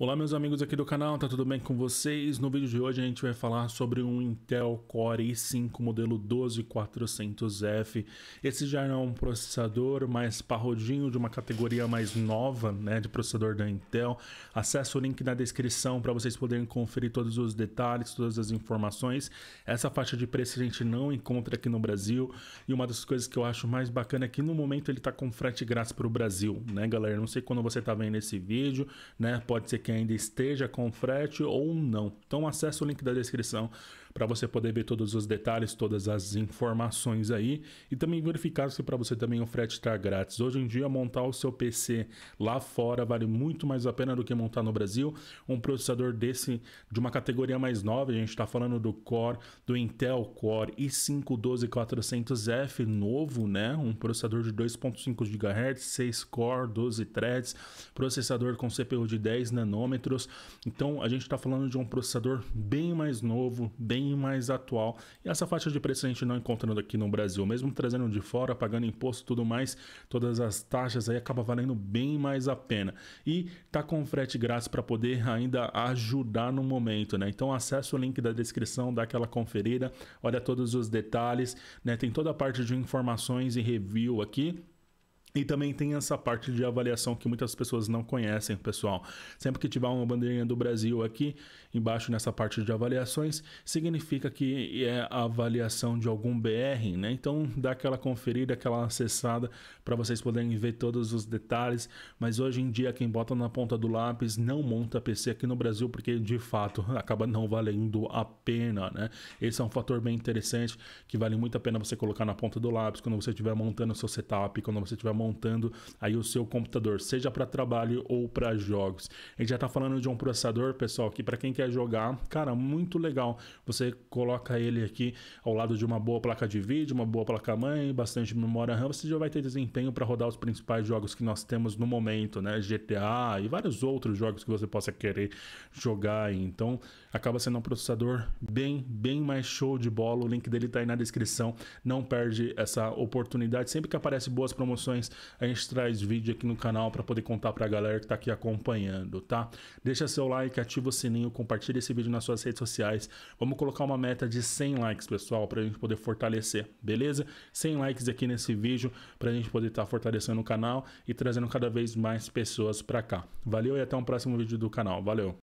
Olá meus amigos aqui do canal, tá tudo bem com vocês? No vídeo de hoje a gente vai falar sobre um Intel Core i5 modelo 12400F. Esse já é um processador mais parrudinho, de uma categoria mais nova, né, de processador da Intel. Acesse o link na descrição para vocês poderem conferir todos os detalhes, todas as informações. Essa faixa de preço a gente não encontra aqui no Brasil e uma das coisas que eu acho mais bacana é que no momento ele tá com frete grátis para o Brasil, né, galera? Não sei quando você tá vendo esse vídeo, né? Pode ser que que ainda esteja com frete ou não. Então acesse o link da descrição para você poder ver todos os detalhes, todas as informações aí e também verificar se para você também o frete está grátis. Hoje em dia, montar o seu PC lá fora vale muito mais a pena do que montar no Brasil. Um processador desse, de uma categoria mais nova, a gente está falando do Core, do Intel Core i5-12400F novo, né? Um processador de 2.5 GHz, 6 core, 12 threads, processador com CPU de 10 nanômetros. Então, a gente está falando de um processador bem mais novo, bem bem mais atual. E essa faixa de preço a gente não encontrando aqui no Brasil, mesmo trazendo de fora, pagando imposto e tudo mais, todas as taxas aí acaba valendo bem mais a pena. E tá com frete grátis para poder ainda ajudar no momento, né? Então acessa o link da descrição, dá aquela conferida, olha todos os detalhes, né? Tem toda a parte de informações e review aqui. E também tem essa parte de avaliação que muitas pessoas não conhecem, pessoal. Sempre que tiver uma bandeirinha do Brasil aqui, embaixo nessa parte de avaliações, significa que é a avaliação de algum BR, né? Então dá aquela conferida, aquela acessada para vocês poderem ver todos os detalhes. Mas hoje em dia, quem bota na ponta do lápis não monta PC aqui no Brasil, porque de fato acaba não valendo a pena, né? Esse é um fator bem interessante que vale muito a pena você colocar na ponta do lápis quando você estiver montando o seu setup, quando você estiver montando aí o seu computador, seja para trabalho ou para jogos. A gente já está falando de um processador, pessoal, que para quem quer jogar, cara, muito legal. Você coloca ele aqui ao lado de uma boa placa de vídeo, uma boa placa-mãe, bastante memória RAM, você já vai ter desempenho para rodar os principais jogos que nós temos no momento, né? GTA e vários outros jogos que você possa querer jogar. Então, acaba sendo um processador bem, bem mais show de bola. O link dele está aí na descrição. Não perde essa oportunidade. Sempre que aparece boas promoções a gente traz vídeo aqui no canal para poder contar para a galera que está aqui acompanhando, tá? Deixa seu like, ativa o sininho, compartilha esse vídeo nas suas redes sociais. Vamos colocar uma meta de 100 likes, pessoal, para a gente poder fortalecer, beleza? 100 likes aqui nesse vídeo para a gente poder estar tá fortalecendo o canal e trazendo cada vez mais pessoas para cá. Valeu e até um próximo vídeo do canal. Valeu!